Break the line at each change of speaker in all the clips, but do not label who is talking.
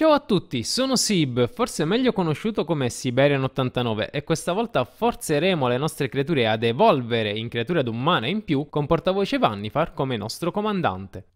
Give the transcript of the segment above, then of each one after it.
Ciao a tutti, sono Sib, forse meglio conosciuto come Siberian89 e questa volta forzeremo le nostre creature ad evolvere in creature ad umana in più con portavoce Vannifar come nostro comandante.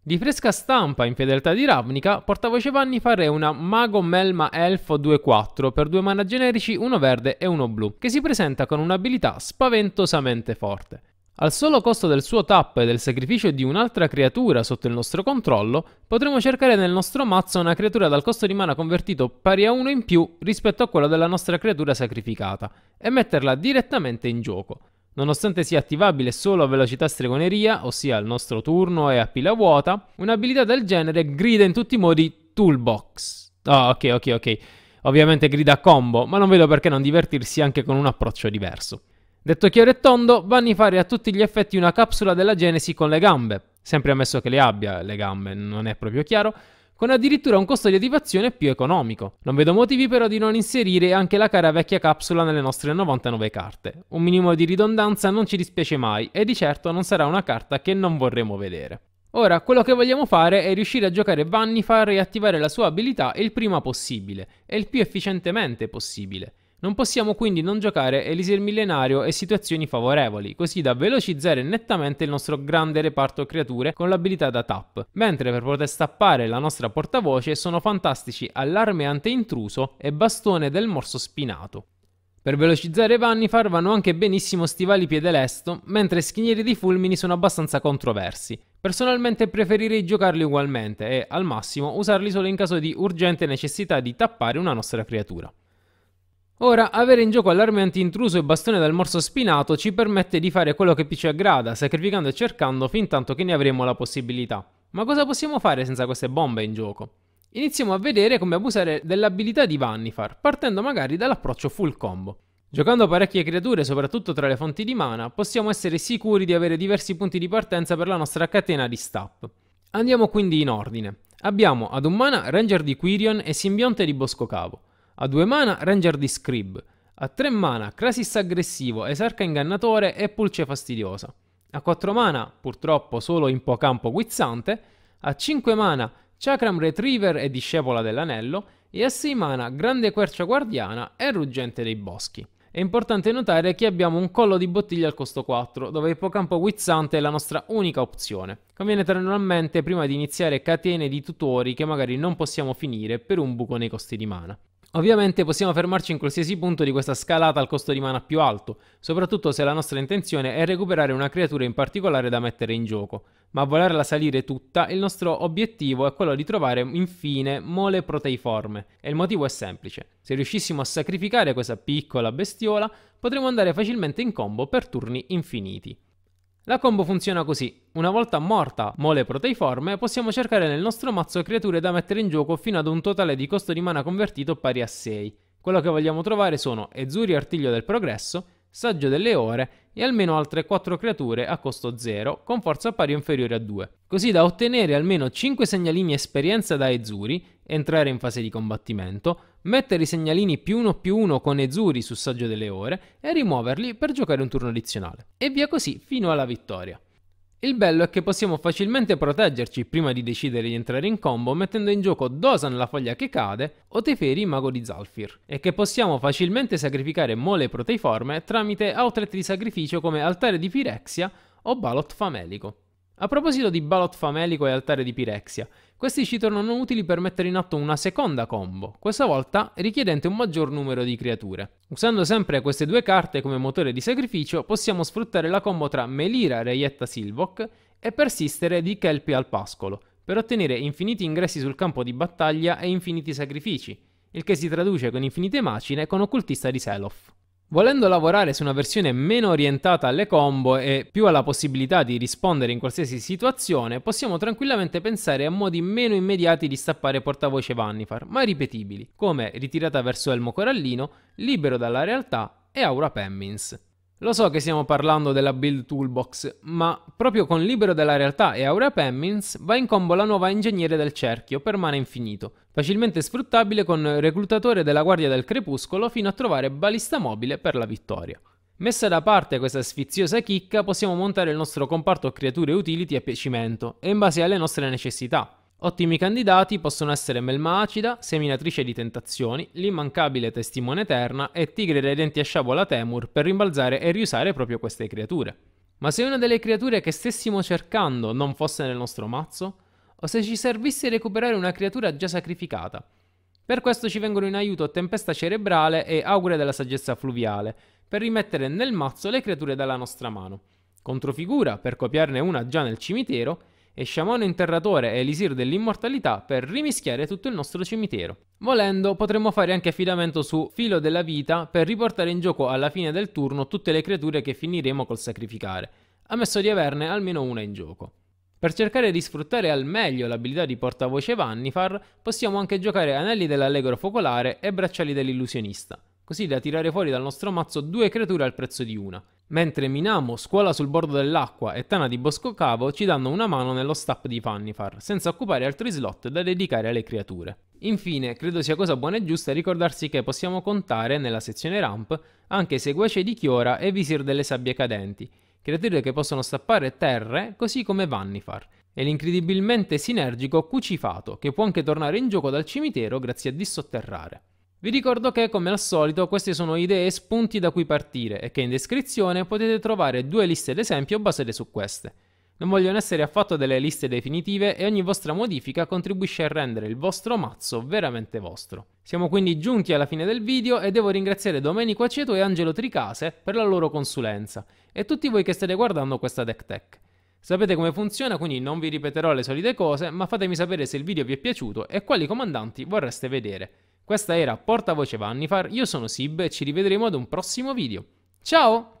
Di fresca stampa in fedeltà di Ravnica, portavoce Vannifar è una Mago Melma Elfo 2-4 per due mana generici, uno verde e uno blu, che si presenta con un'abilità spaventosamente forte. Al solo costo del suo tap e del sacrificio di un'altra creatura sotto il nostro controllo, potremo cercare nel nostro mazzo una creatura dal costo di mana convertito pari a 1 in più rispetto a quello della nostra creatura sacrificata, e metterla direttamente in gioco. Nonostante sia attivabile solo a velocità stregoneria, ossia al nostro turno e a pila vuota, un'abilità del genere grida in tutti i modi Toolbox. Ah, oh, ok, ok, ok. Ovviamente grida combo, ma non vedo perché non divertirsi anche con un approccio diverso. Detto chiaro e tondo, Vanni fare a tutti gli effetti una capsula della Genesi con le gambe, sempre ammesso che le abbia le gambe, non è proprio chiaro, con addirittura un costo di attivazione più economico. Non vedo motivi però di non inserire anche la cara vecchia capsula nelle nostre 99 carte. Un minimo di ridondanza non ci dispiace mai e di certo non sarà una carta che non vorremmo vedere. Ora, quello che vogliamo fare è riuscire a giocare Vannifar e attivare la sua abilità il prima possibile e il più efficientemente possibile. Non possiamo quindi non giocare Elisir Millenario e situazioni favorevoli, così da velocizzare nettamente il nostro grande reparto creature con l'abilità da tap, mentre per poter stappare la nostra portavoce sono fantastici allarme Anteintruso e bastone del morso spinato. Per velocizzare Vannifar vanno anche benissimo stivali piedelesto, mentre schinieri di fulmini sono abbastanza controversi. Personalmente preferirei giocarli ugualmente e, al massimo, usarli solo in caso di urgente necessità di tappare una nostra creatura. Ora, avere in gioco allarme anti-intruso e bastone dal morso spinato ci permette di fare quello che più ci aggrada, sacrificando e cercando fin tanto che ne avremo la possibilità. Ma cosa possiamo fare senza queste bombe in gioco? Iniziamo a vedere come abusare dell'abilità di Vannifar, partendo magari dall'approccio full combo. Giocando parecchie creature, soprattutto tra le fonti di mana, possiamo essere sicuri di avere diversi punti di partenza per la nostra catena di stap. Andiamo quindi in ordine. Abbiamo ad un mana Ranger di Quirion e Simbionte di Bosco Cavo. A 2 mana Ranger di Scrib. A 3 mana Crasis aggressivo, Esarca ingannatore e Pulce fastidiosa. A 4 mana, purtroppo solo in Pocampo guizzante. A 5 mana Chakram Retriever e Discepola dell'Anello. E a 6 mana Grande Quercia Guardiana e Ruggente dei Boschi. È importante notare che abbiamo un collo di bottiglia al costo 4, dove Ippocampo Guizzante è la nostra unica opzione. Conviene tenerlo a mente prima di iniziare catene di tutori che magari non possiamo finire per un buco nei costi di mana. Ovviamente possiamo fermarci in qualsiasi punto di questa scalata al costo di mana più alto, soprattutto se la nostra intenzione è recuperare una creatura in particolare da mettere in gioco, ma a volerla salire tutta il nostro obiettivo è quello di trovare infine mole proteiforme e il motivo è semplice, se riuscissimo a sacrificare questa piccola bestiola potremmo andare facilmente in combo per turni infiniti. La combo funziona così, una volta morta mole proteiforme possiamo cercare nel nostro mazzo creature da mettere in gioco fino ad un totale di costo di mana convertito pari a 6. Quello che vogliamo trovare sono Ezuri Artiglio del Progresso, Saggio delle Ore e almeno altre 4 creature a costo 0 con forza pari o inferiore a 2, così da ottenere almeno 5 segnalini esperienza da Ezuri entrare in fase di combattimento, mettere i segnalini più uno più uno con Ezuri su saggio delle ore e rimuoverli per giocare un turno addizionale. E via così fino alla vittoria. Il bello è che possiamo facilmente proteggerci prima di decidere di entrare in combo mettendo in gioco Dosan la foglia che cade o Teferi mago di Zalfir e che possiamo facilmente sacrificare mole proteiforme tramite outlet di sacrificio come altare di Firexia o Balot famelico. A proposito di Balot Famelico e Altare di Pirexia, questi ci tornano utili per mettere in atto una seconda combo, questa volta richiedente un maggior numero di creature. Usando sempre queste due carte come motore di sacrificio, possiamo sfruttare la combo tra Melira Reietta Silvok e Persistere di Kelpi al Pascolo, per ottenere infiniti ingressi sul campo di battaglia e infiniti sacrifici, il che si traduce con infinite macine con Occultista di Seloth. Volendo lavorare su una versione meno orientata alle combo e più alla possibilità di rispondere in qualsiasi situazione, possiamo tranquillamente pensare a modi meno immediati di stappare portavoce Vannifar, ma ripetibili, come ritirata verso Elmo Corallino, libero dalla realtà e Aura Pemmins. Lo so che stiamo parlando della Build Toolbox, ma proprio con Libero della Realtà e Aurea Pemmins va in combo la nuova Ingegnere del Cerchio per mana infinito, facilmente sfruttabile con Reclutatore della Guardia del Crepuscolo fino a trovare Balista Mobile per la vittoria. Messa da parte questa sfiziosa chicca, possiamo montare il nostro comparto creature utility a piacimento e in base alle nostre necessità, Ottimi candidati possono essere melma acida, seminatrice di tentazioni, l'immancabile testimone eterna e tigre dai denti a sciabola Temur per rimbalzare e riusare proprio queste creature. Ma se una delle creature che stessimo cercando non fosse nel nostro mazzo? O se ci servisse recuperare una creatura già sacrificata? Per questo ci vengono in aiuto Tempesta Cerebrale e Augure della Saggezza Fluviale, per rimettere nel mazzo le creature dalla nostra mano. Controfigura, per copiarne una già nel cimitero, e sciamano interratore e elisir dell'immortalità per rimischiare tutto il nostro cimitero. Volendo, potremmo fare anche affidamento su Filo della Vita per riportare in gioco alla fine del turno tutte le creature che finiremo col sacrificare, ammesso di averne almeno una in gioco. Per cercare di sfruttare al meglio l'abilità di portavoce Vannifar, possiamo anche giocare Anelli dell'Allegro Focolare e Bracciali dell'Illusionista così da tirare fuori dal nostro mazzo due creature al prezzo di una. Mentre Minamo, Scuola sul bordo dell'acqua e Tana di Bosco Cavo ci danno una mano nello staff di Fannifar, senza occupare altri slot da dedicare alle creature. Infine, credo sia cosa buona e giusta ricordarsi che possiamo contare, nella sezione ramp, anche Seguace di Chiora e Visir delle Sabbie Cadenti, creature che possono stappare terre così come Vannifar, e l'incredibilmente sinergico Cucifato, che può anche tornare in gioco dal cimitero grazie a dissotterrare. Vi ricordo che, come al solito, queste sono idee e spunti da cui partire e che in descrizione potete trovare due liste d'esempio basate su queste. Non vogliono essere affatto delle liste definitive e ogni vostra modifica contribuisce a rendere il vostro mazzo veramente vostro. Siamo quindi giunti alla fine del video e devo ringraziare Domenico Aceto e Angelo Tricase per la loro consulenza e tutti voi che state guardando questa deck Tech. Sapete come funziona, quindi non vi ripeterò le solite cose, ma fatemi sapere se il video vi è piaciuto e quali comandanti vorreste vedere. Questa era Portavoce Vannifar, io sono Sib e ci rivedremo ad un prossimo video. Ciao!